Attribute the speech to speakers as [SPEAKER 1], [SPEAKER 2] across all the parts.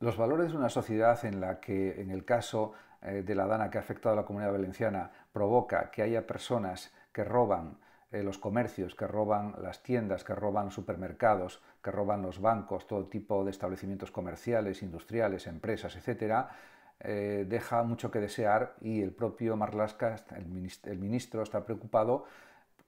[SPEAKER 1] Los valores de una sociedad en la que, en el caso eh, de la dana que ha afectado a la comunidad valenciana, provoca que haya personas que roban eh, los comercios, que roban las tiendas, que roban supermercados, que roban los bancos, todo tipo de establecimientos comerciales, industriales, empresas, etcétera, eh, deja mucho que desear y el propio Marlaska, el ministro, el ministro, está preocupado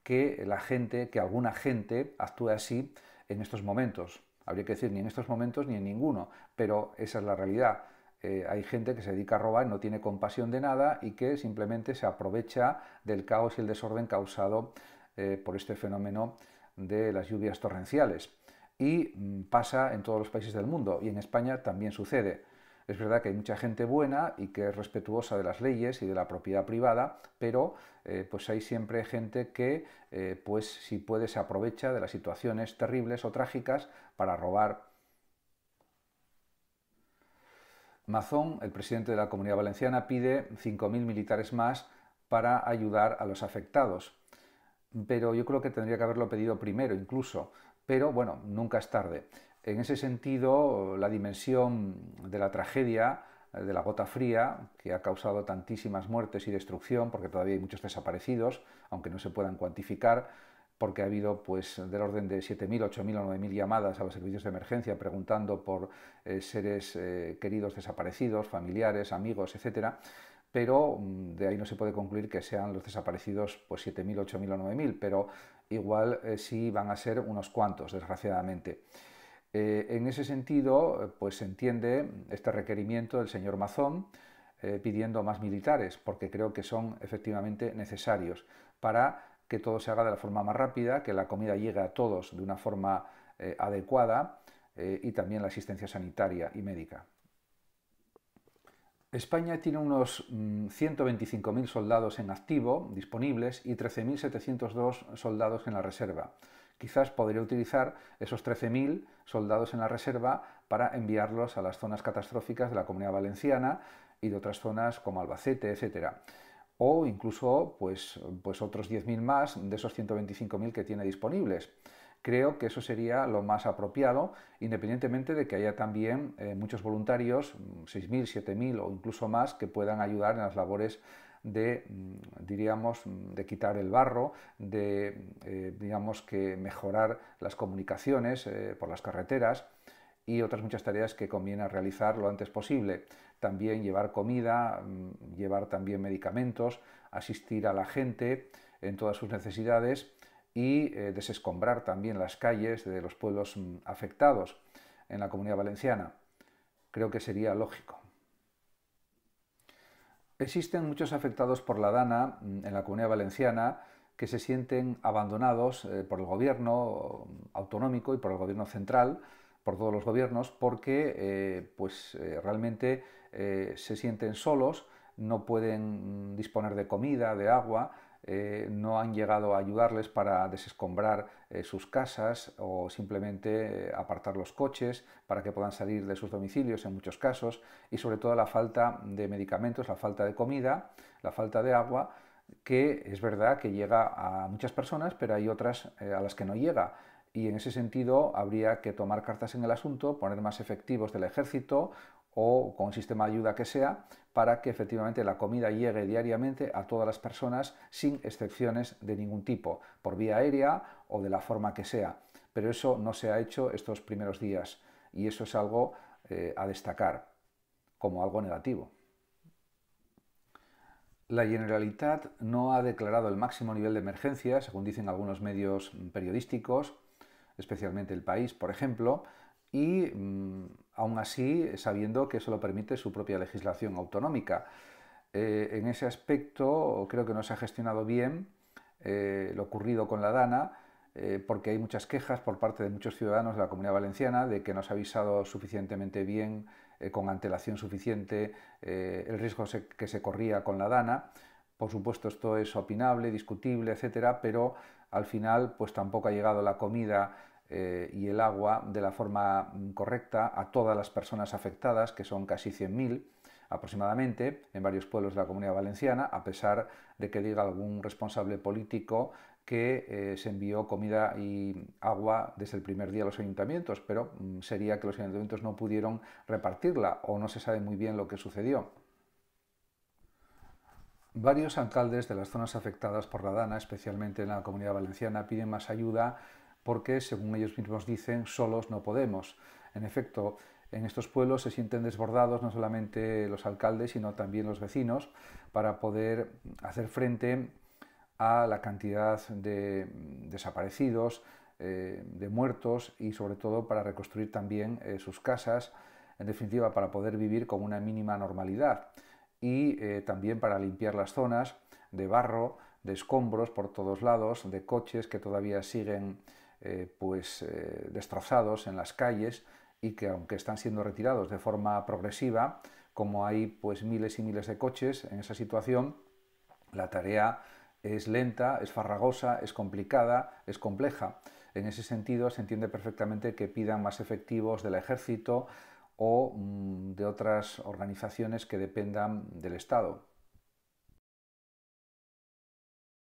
[SPEAKER 1] que la gente, que alguna gente actúe así en estos momentos. Habría que decir ni en estos momentos ni en ninguno, pero esa es la realidad. Eh, hay gente que se dedica a robar, no tiene compasión de nada y que simplemente se aprovecha del caos y el desorden causado eh, por este fenómeno de las lluvias torrenciales. Y mm, pasa en todos los países del mundo y en España también sucede. Es verdad que hay mucha gente buena y que es respetuosa de las leyes y de la propiedad privada, pero eh, pues hay siempre gente que, eh, pues si puede, se aprovecha de las situaciones terribles o trágicas para robar. Mazón, el presidente de la Comunidad Valenciana, pide 5.000 militares más para ayudar a los afectados. Pero yo creo que tendría que haberlo pedido primero incluso. Pero bueno, nunca es tarde. En ese sentido, la dimensión de la tragedia eh, de la gota fría, que ha causado tantísimas muertes y destrucción, porque todavía hay muchos desaparecidos, aunque no se puedan cuantificar, porque ha habido pues del orden de 7.000, 8.000 o 9.000 llamadas a los servicios de emergencia preguntando por eh, seres eh, queridos desaparecidos, familiares, amigos, etcétera, pero mm, de ahí no se puede concluir que sean los desaparecidos pues 7.000, 8.000 o 9.000, pero igual sí van a ser unos cuantos, desgraciadamente. Eh, en ese sentido, eh, pues se entiende este requerimiento del señor Mazón eh, pidiendo más militares, porque creo que son efectivamente necesarios para que todo se haga de la forma más rápida, que la comida llegue a todos de una forma adecuada y también la asistencia sanitaria y médica. España tiene unos 125.000 mm, soldados en activo disponibles y 13.702 soldados en la reserva quizás podría utilizar esos 13.000 soldados en la reserva para enviarlos a las zonas catastróficas de la Comunidad Valenciana y de otras zonas como Albacete, etcétera o incluso pues, pues otros 10.000 más de esos 125.000 que tiene disponibles. Creo que eso sería lo más apropiado, independientemente de que haya también eh, muchos voluntarios, 6.000, 7.000 o incluso más, que puedan ayudar en las labores de, mm, diríamos, mm, de quitar el barro, de, eh, digamos, que mejorar las comunicaciones eh, por las carreteras y otras muchas tareas que conviene realizar lo antes posible. También llevar comida, mm, llevar también medicamentos, asistir a la gente en todas sus necesidades y eh, desescombrar también las calles de los pueblos afectados en la comunidad valenciana. Creo que sería lógico. Existen muchos afectados por la dana mm, en la comunidad valenciana que se sienten abandonados eh, por el gobierno mm, autonómico y por el gobierno central, por todos los gobiernos, porque eh, pues, eh, realmente se sienten solos, no pueden mm, disponer de comida, de agua, eh, no han llegado a ayudarles para desescombrar eh, sus casas o simplemente eh, apartar los coches para que puedan salir de sus domicilios en muchos casos y sobre todo la falta de medicamentos, la falta de comida, la falta de agua que es verdad que llega a muchas personas, pero hay otras a las que no llega y en ese sentido habría que tomar cartas en el asunto, poner más efectivos del ejército o con sistema de ayuda que sea, para que efectivamente la comida llegue diariamente a todas las personas sin excepciones de ningún tipo, por vía aérea o de la forma que sea. Pero eso no se ha hecho estos primeros días y eso es algo eh, a destacar como algo negativo. La Generalitat no ha declarado el máximo nivel de emergencia, según dicen algunos medios periodísticos, especialmente el país, por ejemplo, y mm, aún así sabiendo que eso lo permite su propia legislación autonómica. Eh, en ese aspecto creo que no se ha gestionado bien eh, lo ocurrido con la DANA, eh, porque hay muchas quejas por parte de muchos ciudadanos de la Comunidad Valenciana de que no se ha avisado suficientemente bien, con antelación suficiente, el riesgo que se corría con la DANA. Por supuesto, esto es opinable, discutible, etcétera, pero al final, pues tampoco ha llegado la comida eh, y el agua de la forma mm, correcta a todas las personas afectadas, que son casi 100.000 aproximadamente en varios pueblos de la comunidad valenciana, a pesar de que diga algún responsable político que eh, se envió comida y agua desde el primer día a los ayuntamientos, pero mm, sería que los ayuntamientos no pudieron repartirla o no se sabe muy bien lo que sucedió. Varios alcaldes de las zonas afectadas por la Dana, especialmente en la comunidad valenciana, piden más ayuda porque, según ellos mismos dicen, solos no podemos. En efecto, en estos pueblos se sienten desbordados no solamente los alcaldes, sino también los vecinos, para poder hacer frente a la cantidad de desaparecidos, eh, de muertos y sobre todo para reconstruir también eh, sus casas, en definitiva para poder vivir con una mínima normalidad y eh, también para limpiar las zonas de barro, de escombros por todos lados, de coches que todavía siguen eh, pues, eh, destrozados en las calles y que aunque están siendo retirados de forma progresiva, como hay pues miles y miles de coches en esa situación, la tarea es lenta, es farragosa, es complicada, es compleja. En ese sentido se entiende perfectamente que pidan más efectivos del ejército o mm, de otras organizaciones que dependan del Estado.